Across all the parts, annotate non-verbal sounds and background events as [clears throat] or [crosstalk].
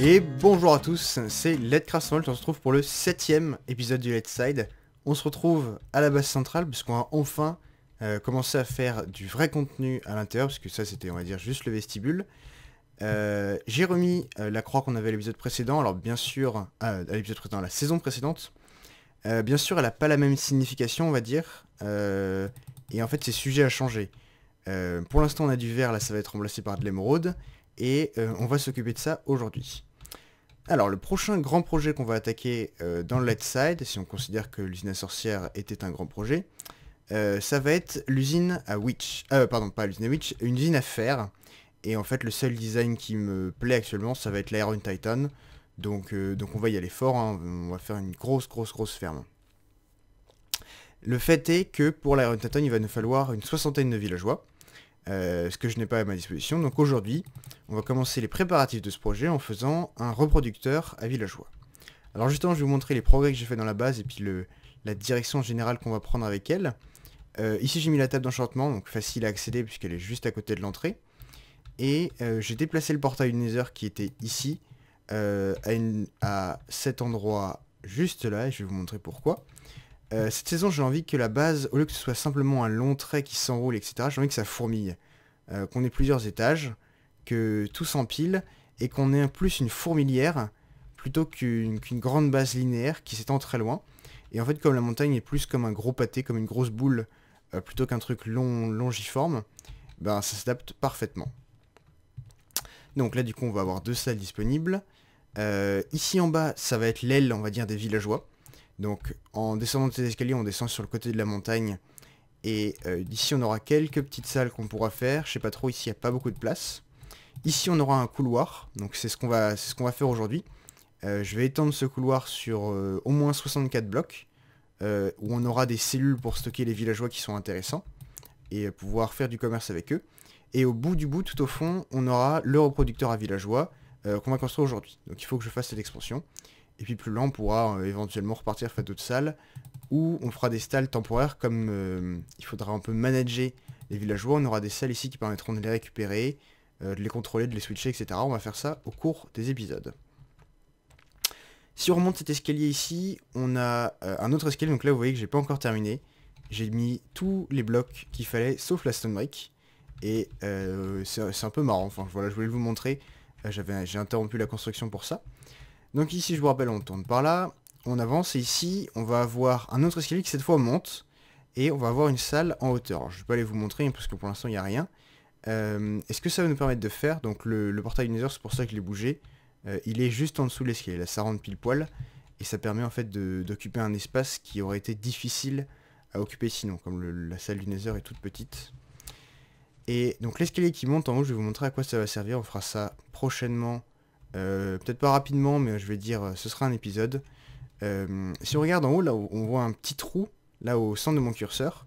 Et bonjour à tous, c'est Smolt, on se retrouve pour le septième épisode du Let's Side. On se retrouve à la base centrale, puisqu'on a enfin euh, commencé à faire du vrai contenu à l'intérieur, parce que ça c'était, on va dire, juste le vestibule. Euh, j'ai remis euh, la croix qu'on avait à l'épisode précédent, alors bien sûr, à l'épisode précédent, à la saison précédente. bien sûr, elle n'a pas la même signification, on va dire, et en fait c'est sujets à changer. pour l'instant on a du vert, là ça va être remplacé par de l'émeraude, et on va s'occuper de ça aujourd'hui. Alors, le prochain grand projet qu'on va attaquer euh, dans le Light Side, si on considère que l'usine à sorcières était un grand projet, euh, ça va être l'usine à Witch. Euh, pardon, pas l'usine à Witch, une usine à fer. Et en fait, le seul design qui me plaît actuellement, ça va être l'Iron Titan. Donc, donc on va y aller fort, hein. on va faire une grosse, grosse, grosse ferme. Le fait est que pour l'Iron Titan, il va nous falloir une soixantaine de villageois. Euh, ce que je n'ai pas à ma disposition. Donc aujourd'hui, on va commencer les préparatifs de ce projet en faisant un reproducteur à villageois. Alors justement, je vais vous montrer les progrès que j'ai fait dans la base et puis le, la direction générale qu'on va prendre avec elle. Euh, ici, j'ai mis la table d'enchantement, donc facile à accéder puisqu'elle est juste à côté de l'entrée. Et euh, j'ai déplacé le portail Nether qui était ici, à, à cet endroit juste là, et je vais vous montrer pourquoi. Euh, cette saison, j'ai envie que la base, au lieu que ce soit simplement un long trait qui s'enroule, etc., j'ai envie que ça fourmille. Euh, qu'on ait plusieurs étages, que tout s'empile, et qu'on ait plus une fourmilière plutôt qu'une grande base linéaire qui s'étend très loin. Et en fait, comme la montagne est plus comme un gros pâté, comme une grosse boule, euh, plutôt qu'un truc long, longiforme, ben ça s'adapte parfaitement. Donc là, du coup, on va avoir deux salles disponibles. ici en bas, ça va être l'aile, on va dire, des villageois. Donc en descendant de ces escaliers, on descend sur le côté de la montagne. Et euh, d'ici, on aura quelques petites salles qu'on pourra faire. Je sais pas trop, ici, il n'y a pas beaucoup de place. Ici, on aura un couloir. Donc c'est ce qu'on va, faire aujourd'hui. Euh, je vais étendre ce couloir sur euh, au moins 64 blocs. où on aura des cellules pour stocker les villageois qui sont intéressants. Et pouvoir faire du commerce avec eux. Et au bout du bout, tout au fond, on aura le reproducteur à villageois qu'on va construire aujourd'hui. Donc il faut que je fasse cette expansion. Et puis plus loin, on pourra euh, éventuellement repartir faire d'autres salles, où on fera des stalles temporaires, comme euh, il faudra un peu manager les villageois, on aura des salles ici qui permettront de les récupérer, euh, de les contrôler, de les switcher, etc. On va faire ça au cours des épisodes. Si on remonte cet escalier ici, on a un autre escalier, donc là vous voyez que j'ai pas encore terminé. J'ai mis tous les blocs qu'il fallait, sauf la stone brick. Et c'est un peu marrant, enfin voilà, je voulais vous montrer, j'ai interrompu la construction pour ça. Donc ici, je vous rappelle, on tourne par là, on avance, et ici, on va avoir un autre escalier qui cette fois monte, et on va avoir une salle en hauteur. je ne vais pas aller vous montrer, hein, parce que pour l'instant, il n'y a rien. Euh, est-ce que ça va nous permettre de faire Donc le, portail portail nether, c'est pour ça que je l'ai bougé. Euh, il est juste en dessous de l'escalier, là, ça rentre pile poil, et ça permet en fait d'occuper un espace qui aurait été difficile à occuper sinon, comme la salle du Nether est toute petite. Et donc l'escalier qui monte en haut, je vais vous montrer à quoi ça va servir, on fera ça prochainement euh, peut-être pas rapidement, mais je vais dire, euh, ce sera un épisode. Euh, si on regarde en haut, là, on voit un petit trou, là, au centre de mon curseur.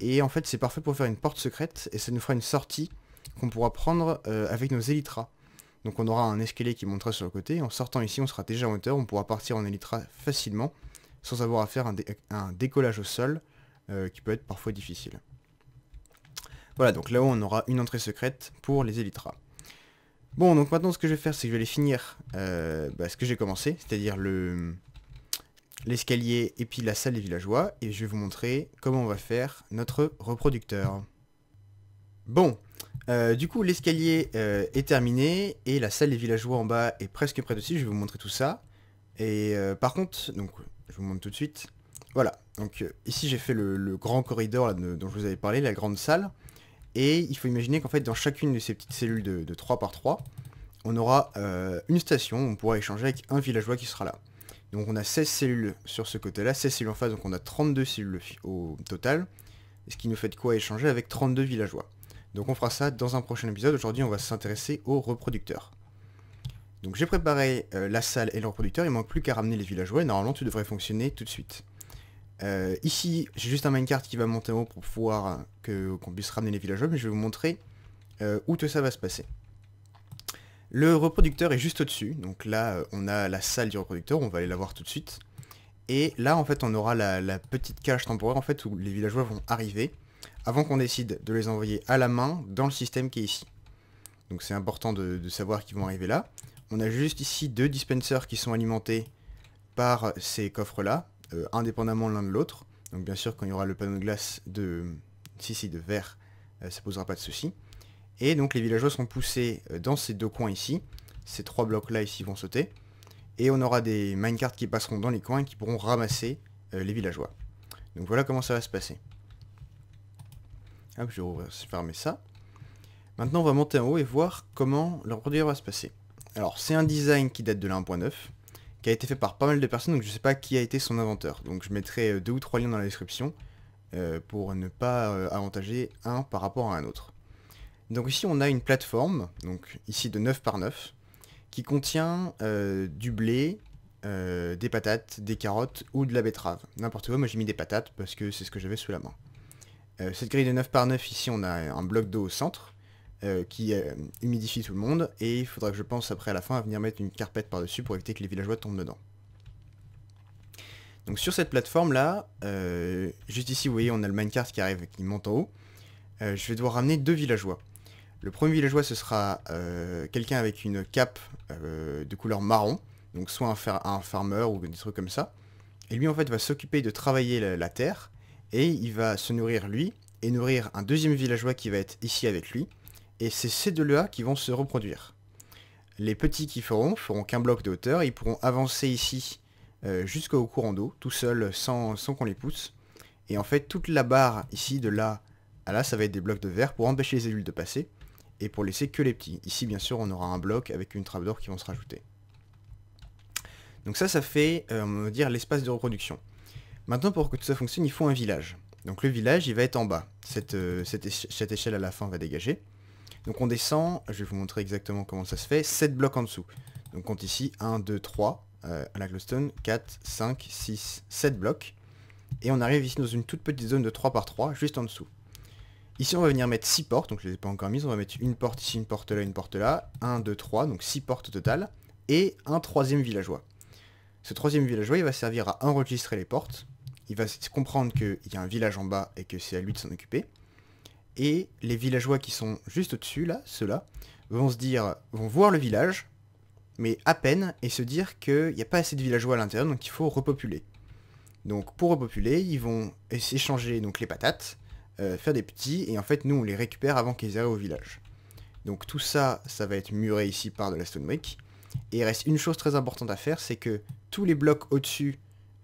Et en fait, c'est parfait pour faire une porte secrète, et ça nous fera une sortie qu'on pourra prendre avec nos élytras. Donc on aura un escalier qui montera sur le côté. En sortant ici, on sera déjà en hauteur. On pourra partir en élytra facilement, sans avoir à faire un, décollage au sol, qui peut être parfois difficile. Voilà, donc là-haut, on aura une entrée secrète pour les élytras. Bon, donc maintenant, ce que je vais faire, c'est que je vais aller finir euh, bah, ce que j'ai commencé, c'est-à-dire le l'escalier et puis la salle des villageois, et je vais vous montrer comment on va faire notre reproducteur. Bon, euh, du coup, l'escalier euh, est terminé, et la salle des villageois en bas est presque près aussi. je vais vous montrer tout ça. Et par contre, donc, je vous montre tout de suite. Voilà, donc ici j'ai fait le, grand corridor dont je vous avais parlé, la grande salle. Et il faut imaginer qu'en fait, dans chacune de ces petites cellules de, 3 par 3, on aura euh, une station où on pourra échanger avec un villageois qui sera là. Donc on a 16 cellules sur ce côté-là, 16 cellules en face, donc on a 32 cellules au total, ce qui nous fait de quoi échanger avec 32 villageois. Donc on fera ça dans un prochain épisode, aujourd'hui on va s'intéresser aux reproducteurs. Donc j'ai préparé euh, la salle et le reproducteur, il manque plus qu'à ramener les villageois, et normalement tu devrait fonctionner tout de suite. Euh, ici, j'ai juste un minecart qui va monter en haut pour pouvoir euh, qu'on puisse ramener les villageois, mais je vais vous montrer euh, où tout ça va se passer. Le reproducteur est juste au-dessus, donc là on a la salle du reproducteur, on va aller la voir tout de suite. Et là en fait on aura la, petite cage temporaire en fait où les villageois vont arriver avant qu'on décide de les envoyer à la main dans le système qui est ici. Donc c'est important de, de savoir qu'ils vont arriver là. On a juste ici deux dispensers qui sont alimentés par ces coffres là, euh, indépendamment l'un de l'autre. Donc bien sûr, quand il y aura le panneau de glace de, si, si, de verre, euh, ça posera pas de souci. Et donc les villageois seront poussés euh, dans ces deux coins ici. Ces trois blocs-là ici vont sauter. Et on aura des minecarts qui passeront dans les coins et qui pourront ramasser les villageois. Donc voilà comment ça va se passer. Hop, je vais fermer ça. Maintenant, on va monter en haut et voir comment leur produire va se passer. Alors, c'est un design qui date de la 1.9 qui a été fait par pas mal de personnes, donc je ne sais pas qui a été son inventeur. Donc je mettrai euh, deux ou trois liens dans la description euh, pour ne pas euh, avantager un par rapport à un autre. Donc ici on a une plateforme, donc ici de 9 par 9, qui contient du blé, des patates, des carottes ou de la betterave. N'importe quoi, moi j'ai mis des patates parce que c'est ce que j'avais sous la main. cette grille de 9 par 9, ici on a un bloc d'eau au centre, euh, qui euh, humidifie tout le monde, et il faudra que je pense après à la fin à venir mettre une carpette par-dessus pour éviter que les villageois tombent dedans. Donc sur cette plateforme là, euh, juste ici vous voyez on a le minecart qui arrive, qui monte en haut, je vais devoir ramener deux villageois. Le premier villageois ce sera quelqu'un avec une cape de couleur marron, donc soit un, un, farmer ou des trucs comme ça, et lui en fait va s'occuper de travailler la terre, et il va se nourrir lui, et nourrir un deuxième villageois qui va être ici avec lui, et c'est ces deux-là qui vont se reproduire. Les petits qui feront feront qu'un bloc de hauteur, ils pourront avancer ici euh, jusqu'au courant d'eau, tout seuls, sans, qu'on les pousse. Et en fait, toute la barre ici, de là à là, ça va être des blocs de verre pour empêcher les élus de passer, et pour laisser que les petits. Ici, bien sûr, on aura un bloc avec une trappe d'or qui vont se rajouter. Donc ça, ça fait, euh, on va dire, l'espace de reproduction. Maintenant, pour que tout ça fonctionne, il faut un village. Donc le village, il va être en bas. cette euh, échelle à la fin va dégager. Donc on descend, je vais vous montrer exactement comment ça se fait, 7 blocs en dessous. Donc on compte ici 1, 2, 3, à la Glowstone, 4, 5, 6, 7 blocs. Et on arrive ici dans une toute petite zone de 3 par 3, juste en dessous. Ici on va venir mettre 6 portes, donc je ne les ai pas encore mises, on va mettre une porte ici, une porte là, une porte là, 1, 2, 3, donc 6 portes au total, et un troisième villageois. Ce troisième villageois, il va servir à enregistrer les portes, il va comprendre qu'il y a un village en bas et que c'est à lui de s'en occuper et les villageois qui sont juste au-dessus, là, ceux-là, vont se dire, vont voir le village, mais à peine, et se dire qu'il n'y a pas assez de villageois à l'intérieur, donc il faut repopuler. Donc pour repopuler, ils vont s'échanger les patates, euh, faire des petits, et en fait nous on les récupère avant qu'ils arrivent au village. Donc tout ça, ça va être muré ici par de la stone brick. Et il reste une chose très importante à faire, c'est que tous les blocs au-dessus,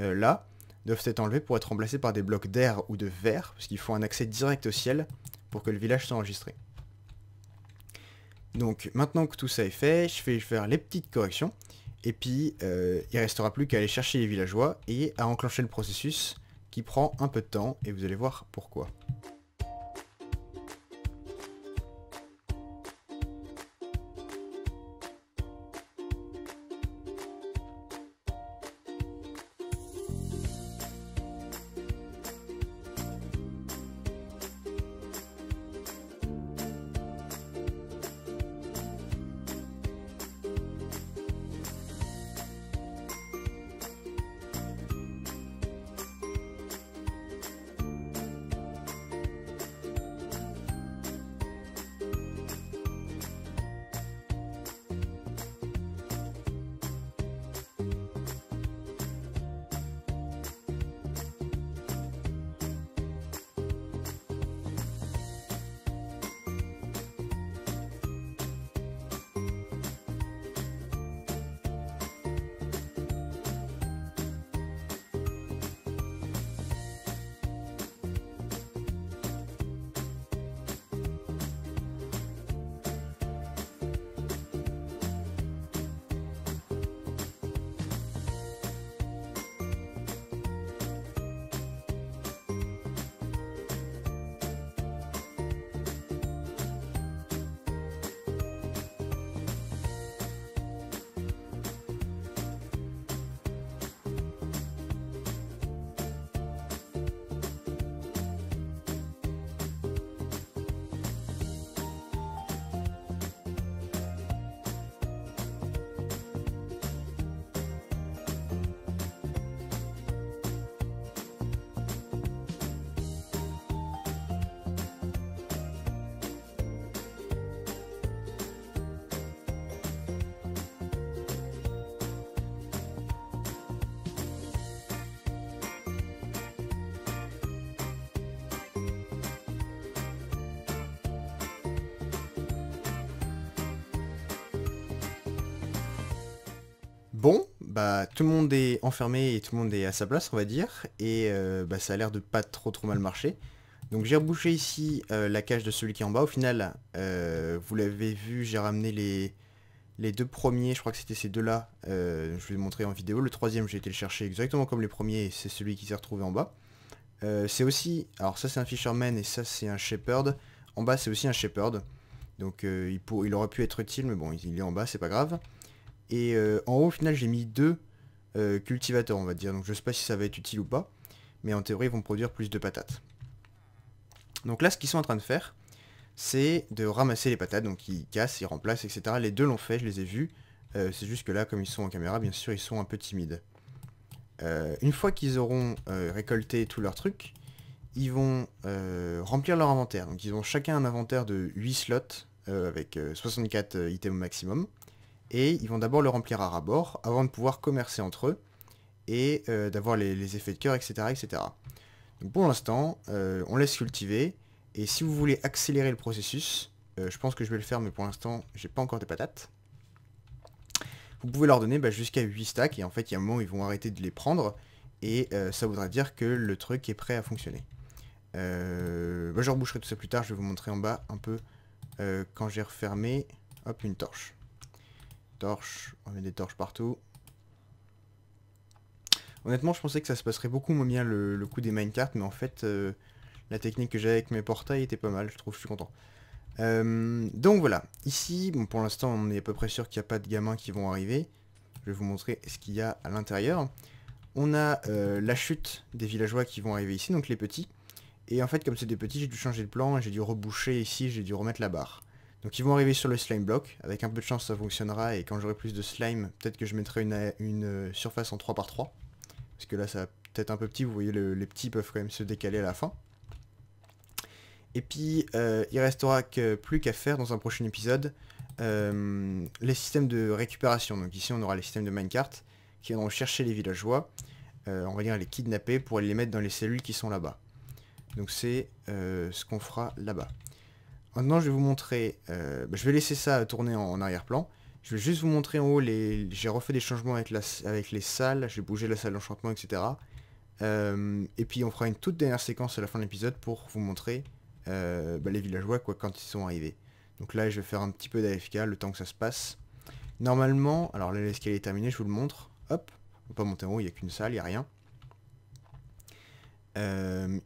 euh, là, doivent être enlevés pour être remplacés par des blocs d'air ou de verre, parce qu'ils font un accès direct au ciel, pour que le village soit enregistré. Donc maintenant que tout ça est fait, je vais faire les petites corrections. Et puis, euh, il ne restera plus qu'à aller chercher les villageois et à enclencher le processus qui prend un peu de temps et vous allez voir pourquoi. Bon, bah tout le monde est enfermé et tout le monde est à sa place, on va dire, et euh, bah, ça a l'air de pas trop trop mal marcher. Donc j'ai rebouché ici euh, la cage de celui qui est en bas. Au final, euh, vous l'avez vu, j'ai ramené les, les deux premiers, je crois que c'était ces deux-là, je vous ai montré en vidéo. Le troisième, j'ai été le chercher exactement comme les premiers, c'est celui qui s'est retrouvé en bas. c'est aussi, alors ça c'est un Fisherman et ça c'est un Shepherd. En bas c'est aussi un Shepherd, donc il, il aurait pu être utile, mais bon, il est en bas, c'est pas grave. Et euh, en haut, au final, j'ai mis deux euh, cultivateurs, on va dire. Donc je sais pas si ça va être utile ou pas. Mais en théorie, ils vont produire plus de patates. Donc là, ce qu'ils sont en train de faire, c'est de ramasser les patates. Donc ils cassent, ils remplacent, etc. Les deux l'ont fait, je les ai vus. Euh, c'est juste que là, comme ils sont en caméra, bien sûr, ils sont un peu timides. une fois qu'ils auront récolté tous leurs trucs, ils vont remplir leur inventaire. Donc ils ont chacun un inventaire de 8 slots avec 64 items au maximum et ils vont d'abord le remplir à rabord avant de pouvoir commercer entre eux et euh, d'avoir les, effets de cœur, etc. etc. Donc pour l'instant, euh, on laisse cultiver et si vous voulez accélérer le processus, euh, je pense que je vais le faire mais pour l'instant j'ai pas encore des patates. Vous pouvez leur donner bah, jusqu'à 8 stacks et en fait il y a un moment où ils vont arrêter de les prendre et ça voudra dire que le truc est prêt à fonctionner. Bah, je reboucherai tout ça plus tard, je vais vous montrer en bas un peu quand j'ai refermé hop, une torche torches. On met des torches partout. Honnêtement, je pensais que ça se passerait beaucoup moins bien le, coup des minecarts, mais en fait, euh, la technique que j'ai avec mes portails était pas mal, je trouve, je suis content. Euh, donc voilà, ici, bon, pour l'instant, on est à peu près sûr qu'il n'y a pas de gamins qui vont arriver. Je vais vous montrer ce qu'il y a à l'intérieur. On a euh, la chute des villageois qui vont arriver ici, donc les petits. Et en fait, comme c'est des petits, j'ai dû changer de plan, j'ai dû reboucher ici, j'ai dû remettre la barre. Donc ils vont arriver sur le slime block, avec un peu de chance ça fonctionnera, et quand j'aurai plus de slime, peut-être que je mettrai une, euh, surface en 3x3, parce que là ça va peut-être un peu petit, vous voyez les petits peuvent quand même se décaler à la fin. Et puis euh, il restera que, plus qu'à faire dans un prochain épisode euh, les systèmes de récupération. Donc ici on aura les systèmes de minecart qui viendront chercher les villageois, on va dire les kidnapper pour les mettre dans les cellules qui sont là-bas. Donc c'est ce qu'on fera là-bas. Maintenant, je vais vous montrer... Euh, bah, je vais laisser ça tourner en, arrière-plan. Je vais juste vous montrer en haut, les... j'ai refait des changements avec, les salles. J'ai bougé la salle d'enchantement, etc. Euh, et puis, on fera une toute dernière séquence à la fin de l'épisode pour vous montrer euh, bah, les villageois quand ils sont arrivés. Donc là, je vais faire un petit peu d'AFK, le temps que ça se passe. Normalement, alors là, l'escalier est terminé, je vous le montre. Hop, on va pas monter en haut, il n'y a qu'une salle, il n'y a rien.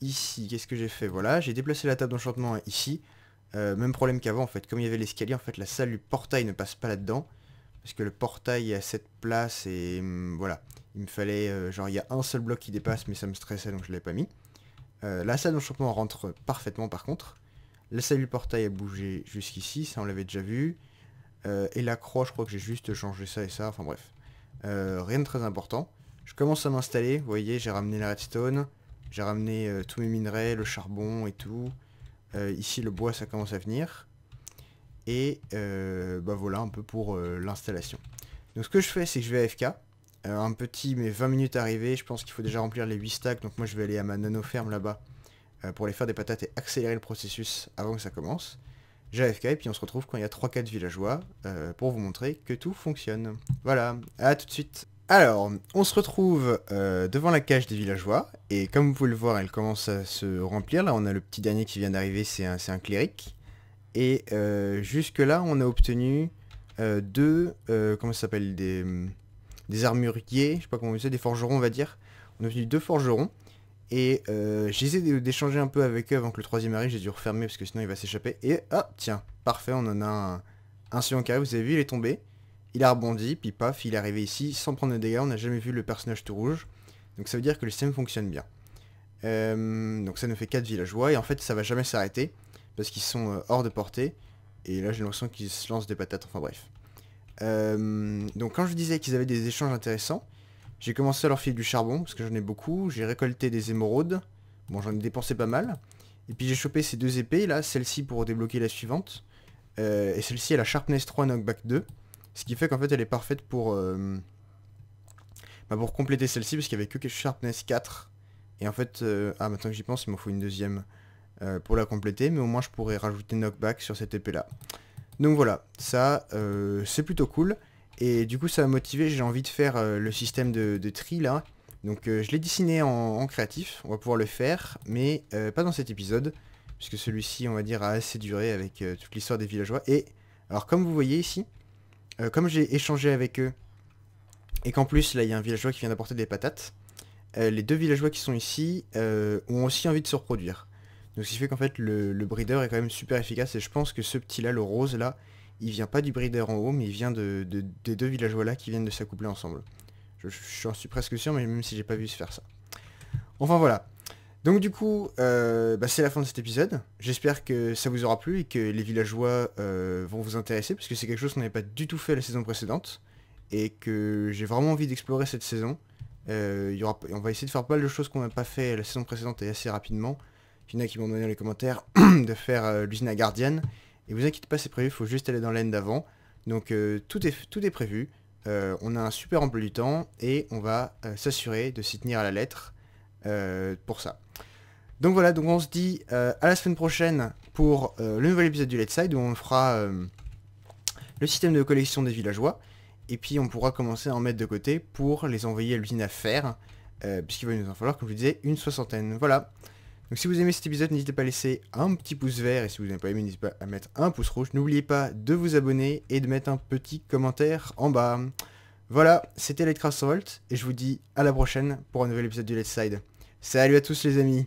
ici, qu'est-ce que j'ai fait Voilà, j'ai déplacé la table d'enchantement ici. Euh, même problème qu'avant en fait, comme il y avait l'escalier, en fait la salle du portail ne passe pas là-dedans. Parce que le portail est à cette place et hum, voilà. Il me fallait, euh, genre il y a un seul bloc qui dépasse mais ça me stressait donc je l'avais pas mis. Euh, la salle d'enchantement rentre parfaitement par contre. La salle du portail a bougé jusqu'ici, ça on l'avait déjà vu. et la croix je crois que j'ai juste changé ça et ça, enfin bref. rien de très important. Je commence à m'installer, vous voyez j'ai ramené la redstone, j'ai ramené tous mes minerais, le charbon et tout. Euh, ici, le bois, ça commence à venir. Et euh, bah voilà un peu pour euh, l'installation. Donc ce que je fais, c'est que je vais à FK. un petit, mais 20 minutes arrivé. Je pense qu'il faut déjà remplir les 8 stacks. Donc moi, je vais aller à ma nano-ferme là-bas pour aller faire des patates et accélérer le processus avant que ça commence. FK et puis on se retrouve quand il y a 3-4 villageois pour vous montrer que tout fonctionne. Voilà, à tout de suite alors, on se retrouve euh, devant la cage des villageois, et comme vous pouvez le voir, elle commence à se remplir. Là, on a le petit dernier qui vient d'arriver, c'est un, un, cléric. Et euh, jusque-là, on a obtenu euh, deux, comment ça s'appelle, des, des armuriers, je sais pas comment on dit, des forgerons, on va dire. On a obtenu deux forgerons, et j'ai essayé d'échanger un peu avec eux avant que le troisième arrive, j'ai dû refermer parce que sinon il va s'échapper. Et, ah, tiens, parfait, on en a un, un carré, vous avez vu, il est tombé. Il a rebondi, puis paf, il est arrivé ici sans prendre de dégâts, on n'a jamais vu le personnage tout rouge. Donc ça veut dire que le système fonctionne bien. Euh, donc ça nous fait 4 villageois, et en fait ça va jamais s'arrêter, parce qu'ils sont euh, hors de portée, et là j'ai l'impression qu'ils se lancent des patates, enfin bref. Euh, donc quand je disais qu'ils avaient des échanges intéressants, j'ai commencé à leur filer du charbon, parce que j'en ai beaucoup, j'ai récolté des émeraudes, bon j'en ai dépensé pas mal, et puis j'ai chopé ces deux épées, là, celle-ci pour débloquer la suivante, et celle-ci à la Sharpness 3 Knockback 2, ce qui fait qu'en fait elle est parfaite pour, euh, bah, pour compléter celle-ci parce qu'il n'y avait que Sharpness 4. Et en fait, euh, ah maintenant que j'y pense, il m'en faut une deuxième euh, pour la compléter, mais au moins je pourrais rajouter Knockback sur cette épée là. Donc voilà, ça c'est plutôt cool. Et du coup ça m'a motivé, j'ai envie de faire le système de, tri là. Donc je l'ai dessiné en, créatif, on va pouvoir le faire, mais pas dans cet épisode, puisque celui-ci on va dire a assez duré avec toute l'histoire des villageois. Et alors comme vous voyez ici, euh, comme j'ai échangé avec eux, et qu'en plus, là, il y a un villageois qui vient d'apporter des patates, euh, les deux villageois qui sont ici euh, ont aussi envie de se reproduire. Donc ce qui fait qu'en fait, le, breeder est quand même super efficace, et je pense que ce petit-là, le rose, là, il vient pas du breeder en haut, mais il vient de, des deux villageois-là qui viennent de s'accoupler ensemble. je suis presque sûr, mais même si j'ai pas vu se faire ça. Enfin voilà, donc du coup, euh, bah, c'est la fin de cet épisode. J'espère que ça vous aura plu et que les villageois euh, vont vous intéresser, parce que c'est quelque chose qu'on n'avait pas du tout fait la saison précédente, et que j'ai vraiment envie d'explorer cette saison. Euh, on va essayer de faire pas mal de choses qu'on n'a pas fait la saison précédente et assez rapidement. Il y en a qui m'ont donné dans les commentaires [clears throat] de faire l'usine à gardienne. Et vous inquiétez pas, c'est prévu, il faut juste aller dans l'aine d'avant. Donc tout, est, tout est prévu. on a un super emploi du temps et on va s'assurer de s'y tenir à la lettre euh, pour ça. Donc voilà, donc on se dit euh, à la semaine prochaine pour euh, le nouvel épisode du Let's Side où on fera le système de collection des villageois. Et puis on pourra commencer à en mettre de côté pour les envoyer à l'usine à faire puisqu'il va nous en falloir, comme je vous disais, une soixantaine. Voilà. Donc si vous aimez cet épisode, n'hésitez pas à laisser un petit pouce vert, et si vous n'avez pas aimé, n'hésitez pas à mettre un pouce rouge. N'oubliez pas de vous abonner et de mettre un petit commentaire en bas. Voilà, c'était Lightcraft Vault, et je vous dis à la prochaine pour un nouvel épisode du Let's Side. Salut à tous les amis